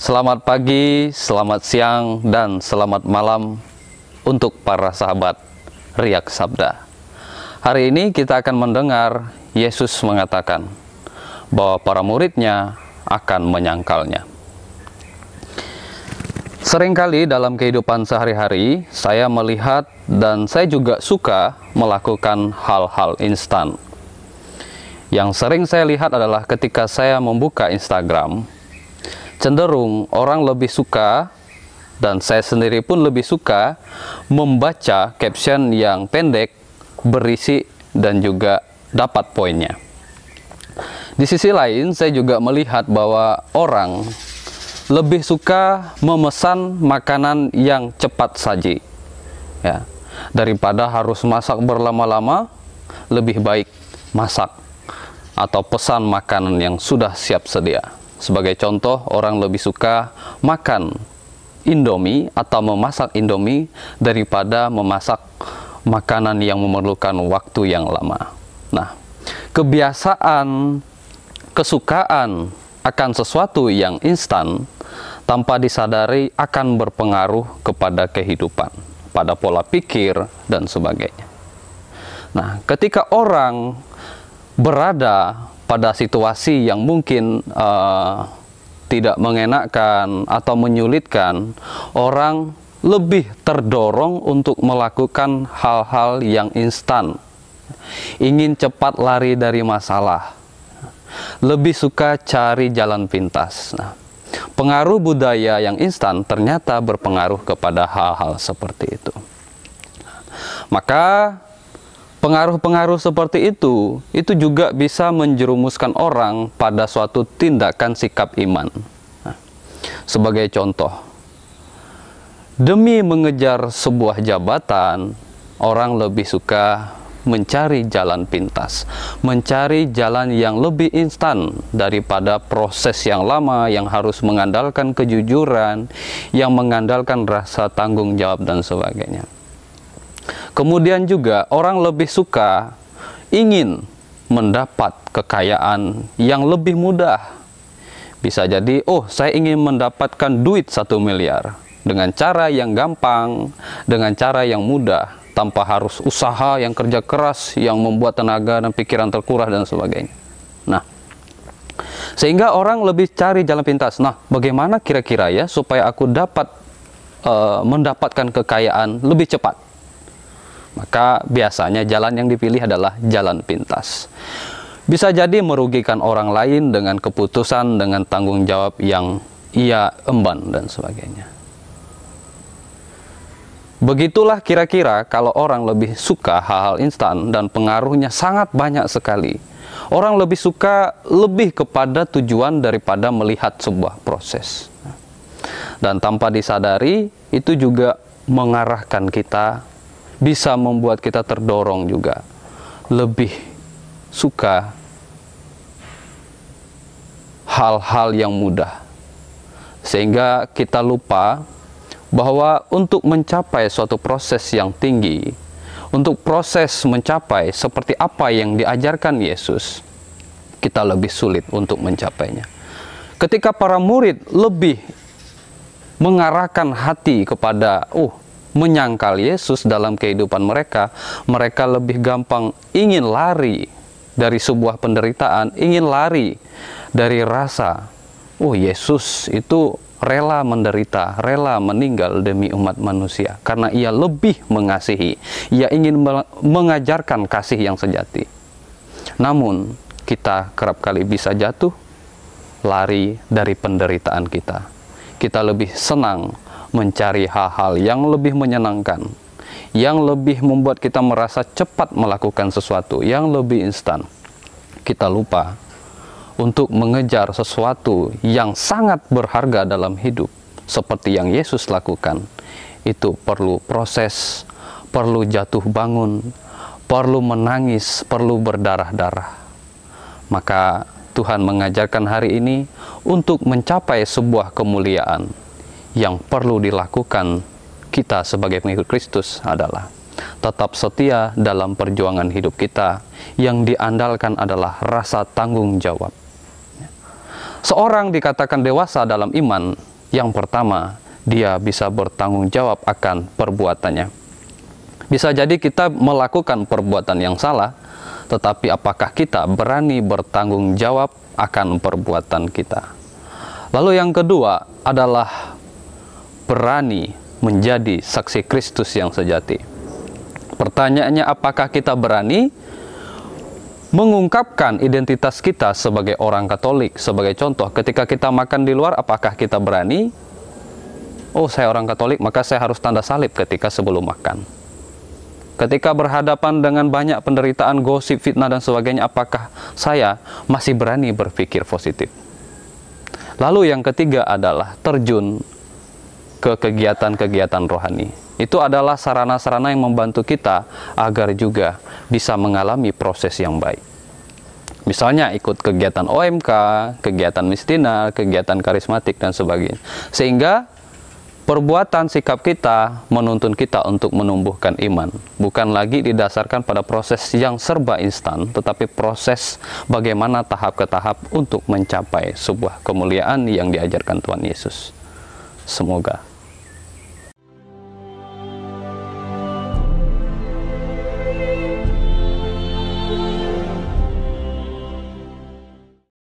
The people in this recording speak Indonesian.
Selamat pagi, selamat siang, dan selamat malam untuk para sahabat Riak Sabda. Hari ini kita akan mendengar Yesus mengatakan bahwa para muridnya akan menyangkalnya. Seringkali dalam kehidupan sehari-hari, saya melihat dan saya juga suka melakukan hal-hal instan. Yang sering saya lihat adalah ketika saya membuka Instagram, cenderung orang lebih suka dan saya sendiri pun lebih suka membaca caption yang pendek, berisi dan juga dapat poinnya. Di sisi lain, saya juga melihat bahwa orang lebih suka memesan makanan yang cepat saji. Ya, daripada harus masak berlama-lama, lebih baik masak atau pesan makanan yang sudah siap sedia. Sebagai contoh, orang lebih suka makan Indomie atau memasak Indomie daripada memasak makanan yang memerlukan waktu yang lama. Nah, kebiasaan, kesukaan akan sesuatu yang instan tanpa disadari akan berpengaruh kepada kehidupan, pada pola pikir, dan sebagainya. Nah, ketika orang berada pada situasi yang mungkin uh, tidak mengenakan atau menyulitkan, orang lebih terdorong untuk melakukan hal-hal yang instan, ingin cepat lari dari masalah, lebih suka cari jalan pintas. Nah, pengaruh budaya yang instan ternyata berpengaruh kepada hal-hal seperti itu. Maka Pengaruh-pengaruh seperti itu, itu juga bisa menjerumuskan orang pada suatu tindakan sikap iman. Nah, sebagai contoh, demi mengejar sebuah jabatan, orang lebih suka mencari jalan pintas, mencari jalan yang lebih instan daripada proses yang lama yang harus mengandalkan kejujuran, yang mengandalkan rasa tanggung jawab dan sebagainya. Kemudian juga orang lebih suka ingin mendapat kekayaan yang lebih mudah. Bisa jadi, oh saya ingin mendapatkan duit satu miliar dengan cara yang gampang, dengan cara yang mudah, tanpa harus usaha yang kerja keras, yang membuat tenaga dan pikiran terkuras dan sebagainya. Nah, sehingga orang lebih cari jalan pintas. Nah, bagaimana kira-kira ya supaya aku dapat uh, mendapatkan kekayaan lebih cepat? maka biasanya jalan yang dipilih adalah jalan pintas. Bisa jadi merugikan orang lain dengan keputusan, dengan tanggung jawab yang ia emban dan sebagainya. Begitulah kira-kira kalau orang lebih suka hal-hal instan dan pengaruhnya sangat banyak sekali. Orang lebih suka lebih kepada tujuan daripada melihat sebuah proses. Dan tanpa disadari, itu juga mengarahkan kita bisa membuat kita terdorong juga lebih suka hal-hal yang mudah sehingga kita lupa bahwa untuk mencapai suatu proses yang tinggi, untuk proses mencapai seperti apa yang diajarkan Yesus, kita lebih sulit untuk mencapainya. Ketika para murid lebih mengarahkan hati kepada, "Oh, menyangkal Yesus dalam kehidupan mereka, mereka lebih gampang ingin lari dari sebuah penderitaan, ingin lari dari rasa, oh Yesus itu rela menderita, rela meninggal demi umat manusia karena ia lebih mengasihi. Ia ingin mengajarkan kasih yang sejati. Namun, kita kerap kali bisa jatuh lari dari penderitaan kita. Kita lebih senang mencari hal-hal yang lebih menyenangkan, yang lebih membuat kita merasa cepat melakukan sesuatu, yang lebih instan. Kita lupa untuk mengejar sesuatu yang sangat berharga dalam hidup, seperti yang Yesus lakukan. Itu perlu proses, perlu jatuh bangun, perlu menangis, perlu berdarah-darah. Maka Tuhan mengajarkan hari ini untuk mencapai sebuah kemuliaan yang perlu dilakukan kita sebagai pengikut Kristus adalah tetap setia dalam perjuangan hidup kita yang diandalkan adalah rasa tanggung jawab. Seorang dikatakan dewasa dalam iman, yang pertama, dia bisa bertanggung jawab akan perbuatannya. Bisa jadi kita melakukan perbuatan yang salah, tetapi apakah kita berani bertanggung jawab akan perbuatan kita? Lalu yang kedua adalah berani menjadi saksi Kristus yang sejati. Pertanyaannya apakah kita berani mengungkapkan identitas kita sebagai orang Katolik sebagai contoh ketika kita makan di luar apakah kita berani oh saya orang Katolik maka saya harus tanda salib ketika sebelum makan ketika berhadapan dengan banyak penderitaan gosip fitnah dan sebagainya apakah saya masih berani berpikir positif lalu yang ketiga adalah terjun ke kegiatan-kegiatan rohani. Itu adalah sarana-sarana yang membantu kita agar juga bisa mengalami proses yang baik. Misalnya ikut kegiatan OMK, kegiatan mistina, kegiatan karismatik dan sebagainya. Sehingga perbuatan sikap kita menuntun kita untuk menumbuhkan iman, bukan lagi didasarkan pada proses yang serba instan, tetapi proses bagaimana tahap ke tahap untuk mencapai sebuah kemuliaan yang diajarkan Tuhan Yesus. Semoga